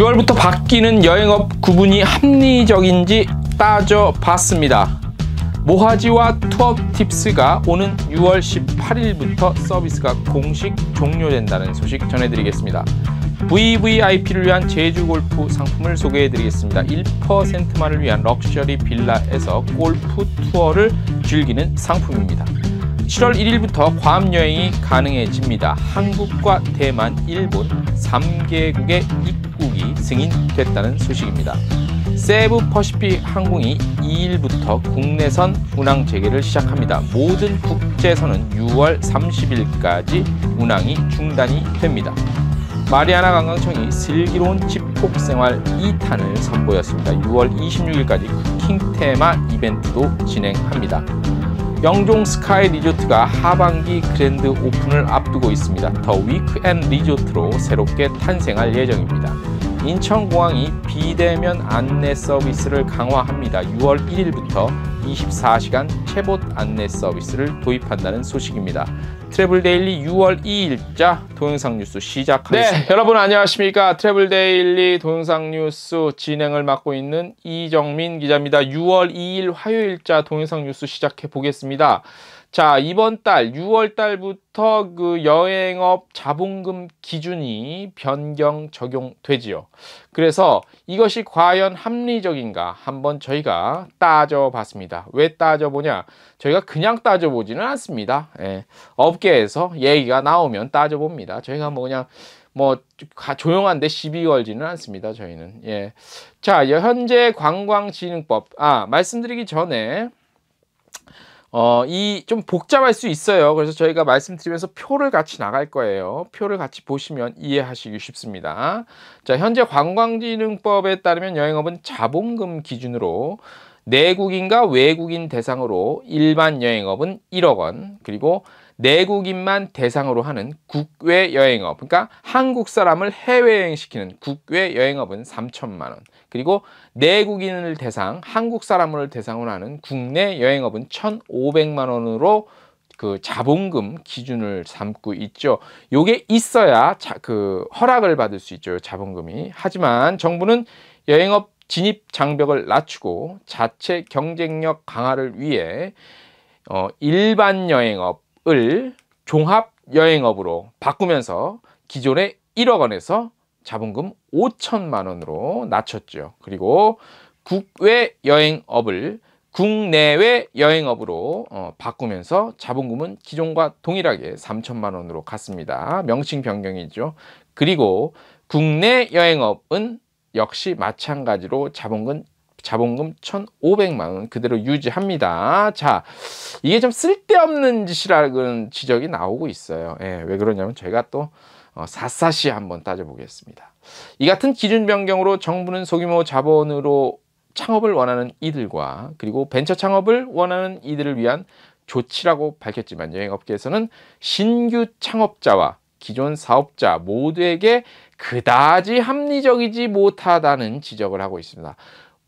6월부터 바뀌는 여행업 구분이 합리적인지 따져봤습니다. 모하지와 투어 팁스가 오는 6월 18일부터 서비스가 공식 종료된다는 소식 전해드리겠습니다. VVIP를 위한 제주 골프 상품을 소개해드리겠습니다. 1%만을 위한 럭셔리 빌라에서 골프 투어를 즐기는 상품입니다. 7월 1일부터 괌 여행이 가능해집니다. 한국과 대만, 일본 3개국의 입 항공기 승인됐다는 소식입니다. 세부 퍼시픽 항공이 2일부터 국내선 운항 재개를 시작합니다. 모든 국제선은 6월 30일까지 운항이 중단이 됩니다. 마리아나 관광청이 슬기로운 집콕 생활 2탄을 선보였습니다. 6월 26일까지 킹 테마 이벤트도 진행합니다. 영종 스카이 리조트가 하반기 그랜드 오픈을 앞두고 있습니다. 더 위크앤 리조트로 새롭게 탄생할 예정입니다. 인천공항이 비대면 안내 서비스를 강화합니다. 6월 1일부터 24시간 채봇 안내 서비스를 도입한다는 소식입니다. 트래블 데일리 6월 2일자 동영상 뉴스 시작하겠습니다. 네, 여러분 안녕하십니까? 트래블 데일리 동영상 뉴스 진행을 맡고 있는 이정민 기자입니다. 6월 2일 화요일자 동영상 뉴스 시작해 보겠습니다. 자, 이번 달 6월 달부터 그 여행업 자본금 기준이 변경 적용되지요. 그래서 이것이 과연 합리적인가 한번 저희가 따져봤습니다. 왜 따져보냐? 저희가 그냥 따져보지는 않습니다. 예, 업계에서 얘기가 나오면 따져봅니다. 저희가 뭐 그냥 뭐 조용한데 시비 걸지는 않습니다. 저희는 예. 자, 현재 관광진흥법 아 말씀드리기 전에 어, 이 좀 복잡할 수 있어요. 그래서 저희가 말씀드리면서 표를 같이 나갈 거예요. 표를 같이 보시면 이해하시기 쉽습니다. 자, 현재 관광지능법에 따르면 여행업은 자본금 기준으로 내국인과 외국인 대상으로 일반 여행업은 1억 원, 그리고 내국인만 대상으로 하는 국외 여행업 그러니까 한국 사람을 해외여행 시키는 국외 여행업은 3천만 원 그리고 내국인을 대상 한국 사람을 대상으로 하는 국내 여행업은 1,500만 원으로 그 자본금 기준을 삼고 있죠. 요게 있어야 자, 그 허락을 받을 수 있죠. 자본금이. 하지만 정부는 여행업 진입 장벽을 낮추고 자체 경쟁력 강화를 위해 어, 일반 여행업 을 종합 여행업으로 바꾸면서 기존의 1억 원에서 자본금 5천만 원으로 낮췄죠. 그리고 국외 여행업을 국내외 여행업으로 어, 바꾸면서 자본금은 기존과 동일하게 3천만 원으로 갔습니다. 명칭 변경이죠. 그리고 국내 여행업은 역시 마찬가지로 자본금 자본금 1,500만 원 그대로 유지합니다. 자, 이게 좀 쓸데없는 짓이라는 지적이 나오고 있어요. 예, 왜 그러냐면 제가또 어, 샅샅이 한번 따져보겠습니다. 이 같은 기준 변경으로 정부는 소규모 자본으로 창업을 원하는 이들과 그리고 벤처 창업을 원하는 이들을 위한 조치라고 밝혔지만 여행업계에서는 신규 창업자와 기존 사업자 모두에게 그다지 합리적이지 못하다는 지적을 하고 있습니다.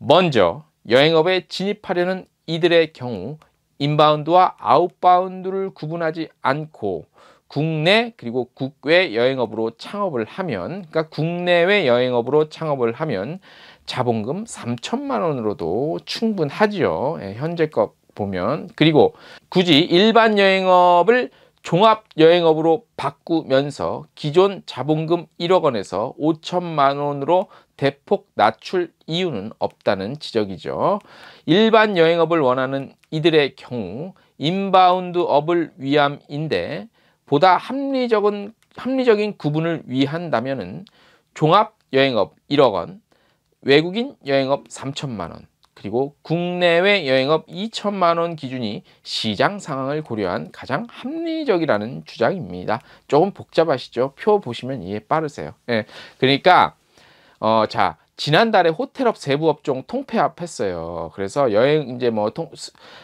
먼저 여행업에 진입하려는 이들의 경우 인바운드와 아웃바운드를 구분하지 않고 국내 그리고 국외 여행업으로 창업을 하면 그러니까 국내외 여행업으로 창업을 하면 자본금 3천만 원으로도 충분하지요. 예, 현재 것 보면 그리고 굳이 일반 여행업을 종합여행업으로 바꾸면서 기존 자본금 1억 원에서 5천만 원으로 대폭 낮출 이유는 없다는 지적이죠. 일반 여행업을 원하는 이들의 경우 인바운드 업을 위함인데 보다 합리적인, 합리적인 구분을 위한다면 은 종합여행업 1억 원, 외국인 여행업 3천만 원, 그리고 국내외 여행업 2천만 원 기준이 시장 상황을 고려한 가장 합리적이라는 주장입니다. 조금 복잡하시죠? 표 보시면 이해 빠르세요. 예. 그러니까 어, 자, 지난달에 호텔업 세부 업종 통폐합 했어요. 그래서 여행 이제 뭐 통,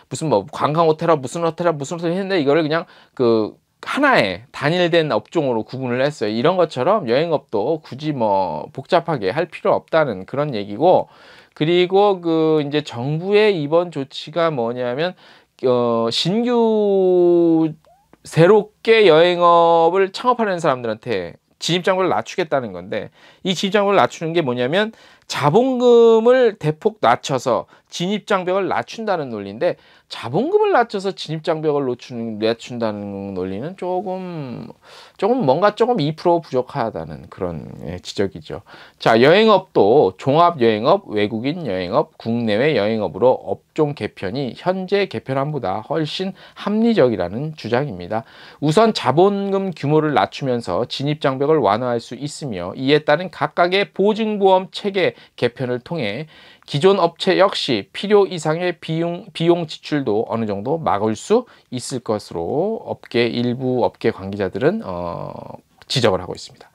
무슨 뭐 관광 호텔업 무슨 호텔업 무슨 호텔 했는데 이거를 그냥 그 하나의 단일된 업종으로 구분을 했어요. 이런 것처럼 여행업도 굳이 뭐 복잡하게 할 필요 없다는 그런 얘기고 그리고 그 이제 정부의 이번 조치가 뭐냐면 어 신규 새롭게 여행업을 창업하는 사람들한테 진입장벽을 낮추겠다는 건데 이 진입장벽을 낮추는 게 뭐냐면 자본금을 대폭 낮춰서 진입장벽을 낮춘다는 논리인데 자본금을 낮춰서 진입 장벽을 놓춘, 낮춘다는 논리는 조금 조금 뭔가 조금 2% 부족하다는 그런 예, 지적이죠. 자, 여행업도 종합 여행업, 외국인 여행업, 국내외 여행업으로 업 각종 개편이 현재 개편안보다 훨씬 합리적이라는 주장입니다. 우선 자본금 규모를 낮추면서 진입장벽을 완화할 수 있으며 이에 따른 각각의 보증보험 체계 개편을 통해 기존 업체 역시 필요 이상의 비용, 비용 지출도 어느 정도 막을 수 있을 것으로 업계 일부 업계 관계자들은 어, 지적을 하고 있습니다.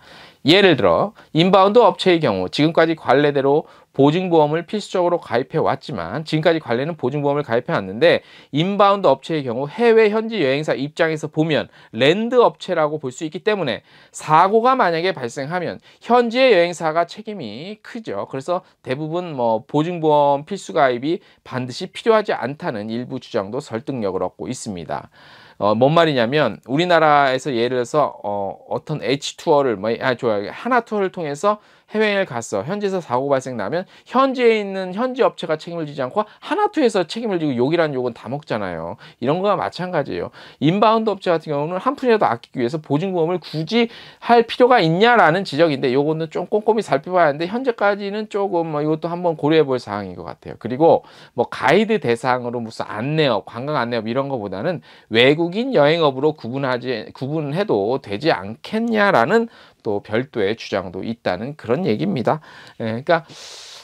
예를 들어 인바운드 업체의 경우 지금까지 관례대로 보증보험을 필수적으로 가입해 왔지만 지금까지 관례는 보증보험을 가입해 왔는데 인바운드 업체의 경우 해외 현지 여행사 입장에서 보면 랜드 업체라고 볼 수 있기 때문에 사고가 만약에 발생하면 현지의 여행사가 책임이 크죠. 그래서 대부분 뭐 보증보험 필수 가입이 반드시 필요하지 않다는 일부 주장도 설득력을 얻고 있습니다. 어, 뭔 말이냐면 우리나라에서 예를 들어서 어, 어떤 H 투어를 뭐 아, 좋아요 하나 투어를 통해서 해외여행을 갔어. 현지에서 사고 발생 나면 현지에 있는 현지 업체가 책임을 지지 않고 하나투에서 책임을 지고 욕이란 욕은 다 먹잖아요. 이런 거와 마찬가지예요. 인바운드 업체 같은 경우는 한 푼이라도 아끼기 위해서 보증금을 굳이 할 필요가 있냐라는 지적인데 요거는 좀 꼼꼼히 살펴봐야 하는데 현재까지는 조금 뭐 이것도 한번 고려해 볼 사항인 것 같아요. 그리고 뭐 가이드 대상으로 무슨 안내업, 관광 안내업 이런 거보다는 외국인 여행업으로 구분하지 구분해도 되지 않겠냐라는 또 별도의 주장도 있다는 그런 얘기입니다. 예, 그러니까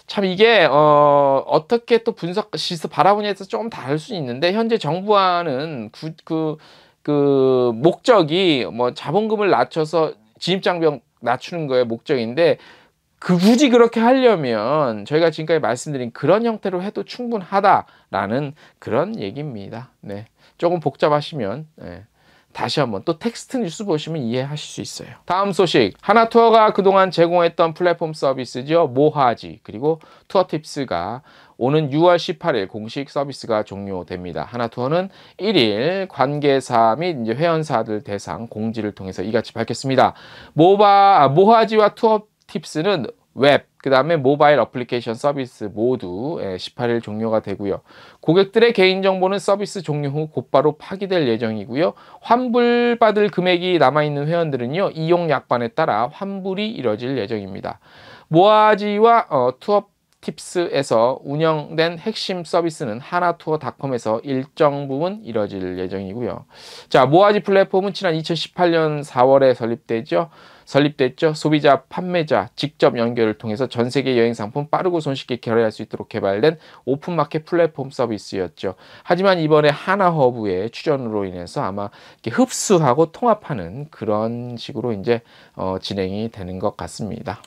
참 이게 어, 어떻게 또 분석 시스 바라보냐에서 조금 다를 수 있는데 현재 정부안은 구, 그, 그 목적이 뭐 자본금을 낮춰서 진입장벽 낮추는 거의 목적인데 그 굳이 그렇게 하려면 저희가 지금까지 말씀드린 그런 형태로 해도 충분하다라는 그런 얘기입니다. 네, 조금 복잡하시면. 네. 다시 한번 또 텍스트 뉴스 보시면 이해하실 수 있어요. 다음 소식 하나투어가 그동안 제공했던 플랫폼 서비스죠. 모하지 그리고 투어팁스가 오는 6월 18일 공식 서비스가 종료됩니다. 하나투어는 1일 관계사 및 이제 회원사들 대상 공지를 통해서 이같이 밝혔습니다. 모바 모하지와 투어팁스는 웹그 다음에 모바일 어플리케이션 서비스 모두 18일 예, 종료가 되고요. 고객들의 개인정보는 서비스 종료 후 곧바로 파기될 예정이고요. 환불받을 금액이 남아있는 회원들은요. 이용 약관에 따라 환불이 이뤄질 예정입니다. 모아지와 어, 투어 팁스에서 운영된 핵심 서비스는 하나투어닷컴에서 일정 부분 이뤄질 예정이고요. 자, 모아지 플랫폼은 지난 2018년 4월에 설립되죠. 설립됐죠. 소비자, 판매자 직접 연결을 통해서 전 세계 여행 상품 빠르고 손쉽게 결제할 수 있도록 개발된 오픈마켓 플랫폼 서비스였죠. 하지만 이번에 하나허브의 출연으로 인해서 아마 흡수하고 통합하는 그런 식으로 이제 어, 진행이 되는 것 같습니다.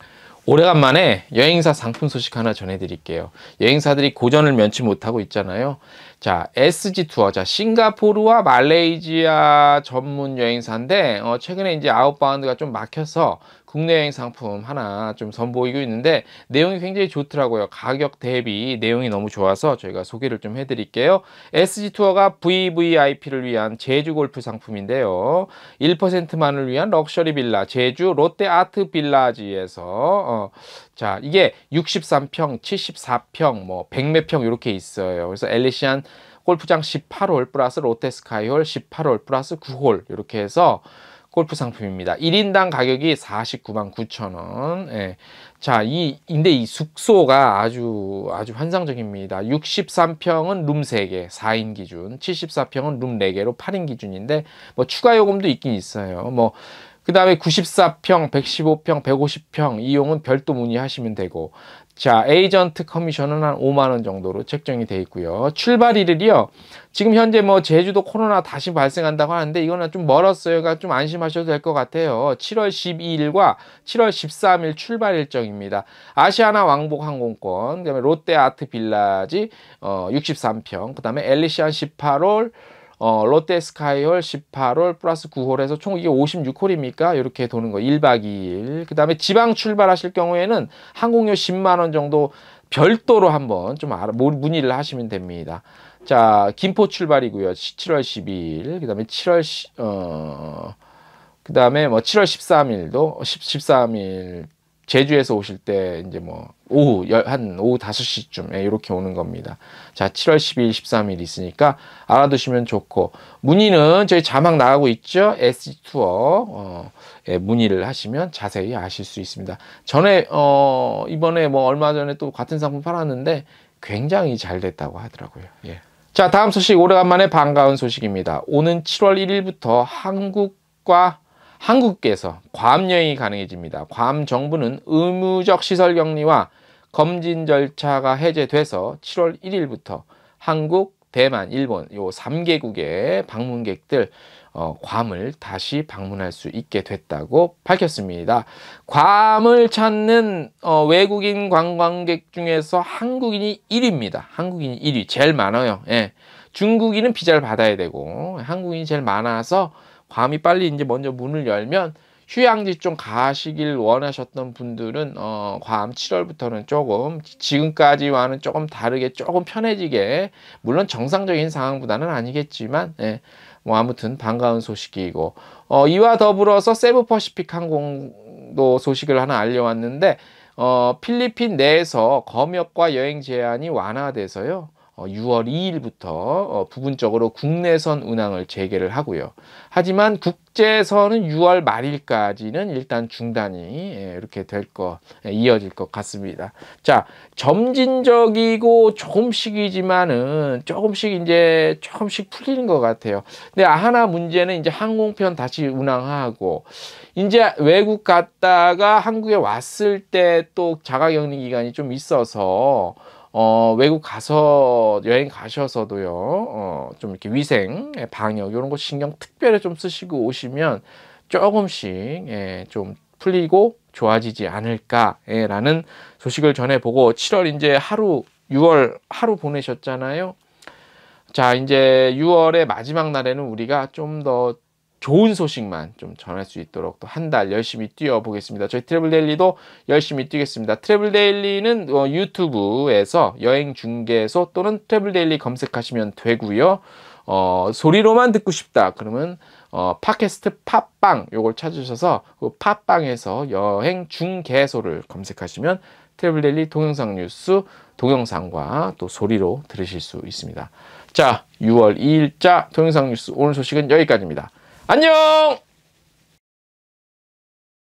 오래간만에 여행사 상품 소식 하나 전해드릴게요. 여행사들이 고전을 면치 못하고 있잖아요. 자, SG 투어. 자, 싱가포르와 말레이시아 전문 여행사인데, 어, 최근에 이제 아웃바운드가 좀 막혀서 국내 여행 상품 하나 좀 선보이고 있는데, 내용이 굉장히 좋더라고요. 가격 대비 내용이 너무 좋아서 저희가 소개를 좀 해드릴게요. SG 투어가 VVIP를 위한 제주 골프 상품인데요. 1%만을 위한 럭셔리 빌라, 제주 롯데 아트 빌라지에서, 어, 자, 이게 63평, 74평, 뭐, 100 몇 평 이렇게 있어요. 그래서 엘리시안 골프장 18홀 플러스 롯데 스카이홀 18홀 플러스 9홀 이렇게 해서 골프 상품입니다. 1인당 가격이 49만 9천 원. 예. 자, 이 근데 이 숙소가 아주 아주 환상적입니다. 63평은 룸 3개, 4인 기준. 74평은 룸 4개로 8인 기준인데 뭐 추가 요금도 있긴 있어요. 뭐 그다음에 94평, 115평, 150평 이용은 별도 문의하시면 되고 자, 에이전트 커미션은 한 5만 원 정도로 책정이 되어 있고요. 출발일이요 지금 현재 뭐 제주도 코로나 다시 발생한다고 하는데 이거는 좀 멀었어요. 그러니까 좀 안심하셔도 될 것 같아요. 7월 12일과 7월 13일 출발 일정입니다. 아시아나 왕복 항공권, 그다음에 롯데 아트 빌라지 어 63평, 그다음에 엘리시안 18홀 어, 롯데 스카이홀 18홀 플러스 9홀에서 총 이게 56홀입니까? 이렇게 도는 거 1박 2일. 그 다음에 지방 출발하실 경우에는 항공료 10만원 정도 별도로 한번 좀 알아, 문의를 하시면 됩니다. 자, 김포 출발이고요. 1 7월 12일. 그 다음에 7월, 시, 어, 그 다음에 뭐 7월 13일도, 10, 13일 제주에서 오실 때 이제 뭐 오후 한 오후 5시쯤 예, 이렇게 오는 겁니다. 자, 7월 12일, 13일 있으니까 알아두시면 좋고 문의는 저희 자막 나가고 있죠. SG 투어 어, 예, 문의를 하시면 자세히 아실 수 있습니다. 전에 어, 이번에 뭐 얼마 전에 또 같은 상품 팔았는데 굉장히 잘 됐다고 하더라고요. 예. 자, 다음 소식 오래간만에 반가운 소식입니다. 오는 7월 1일부터 한국과 한국에서 괌 여행이 가능해집니다. 괌 정부는 의무적 시설 격리와 검진 절차가 해제돼서 7월 1일부터 한국, 대만, 일본 요 3개국의 방문객들 어, 괌을 다시 방문할 수 있게 됐다고 밝혔습니다. 괌을 찾는 어, 외국인 관광객 중에서 한국인이 1위입니다. 한국인이 1위 제일 많아요. 예. 중국인은 비자를 받아야 되고 한국인이 제일 많아서 괌이 빨리 이제 먼저 문을 열면 휴양지 좀 가시길 원하셨던 분들은 어, 과암 7월부터는 조금 지금까지와는 조금 다르게 조금 편해지게 물론 정상적인 상황보다는 아니겠지만 예, 뭐 아무튼 반가운 소식이고 어, 이와 더불어서 세부퍼시픽 항공도 소식을 하나 알려왔는데 어, 필리핀 내에서 검역과 여행 제한이 완화돼서요 어, 6월 2일부터 어, 부분적으로 국내선 운항을 재개를 하고요. 하지만 국제선은 6월 말일까지는 일단 중단이 예, 이렇게 될 거, 예, 이어질 것 같습니다. 자, 점진적이고 조금씩이지만은 조금씩 이제 조금씩 풀리는 것 같아요. 근데 하나 문제는 이제 항공편 다시 운항하고 이제 외국 갔다가 한국에 왔을 때 또 자가격리 기간이 좀 있어서 어, 외국 가서 여행 가셔서도요, 어, 좀 이렇게 위생, 예, 방역 이런 거 신경 특별히 좀 쓰시고 오시면 조금씩 예, 좀 풀리고 좋아지지 않을까라는 소식을 전해보고 7월 이제 하루 6월 하루 보내셨잖아요. 자, 이제 6월의 마지막 날에는 우리가 좀더 좋은 소식만 좀 전할 수 있도록 또 한 달 열심히 뛰어보겠습니다. 저희 트래블 데일리도 열심히 뛰겠습니다. 트래블 데일리는 어, 유튜브에서 여행 중개소 또는 트래블 데일리 검색하시면 되고요. 어, 소리로만 듣고 싶다 그러면 어, 팟캐스트 팟빵 요걸 찾으셔서 그 팟빵에서 여행 중개소를 검색하시면 트래블 데일리 동영상 뉴스 동영상과 또 소리로 들으실 수 있습니다. 자, 6월 2일자 동영상 뉴스 오늘 소식은 여기까지입니다. 안녕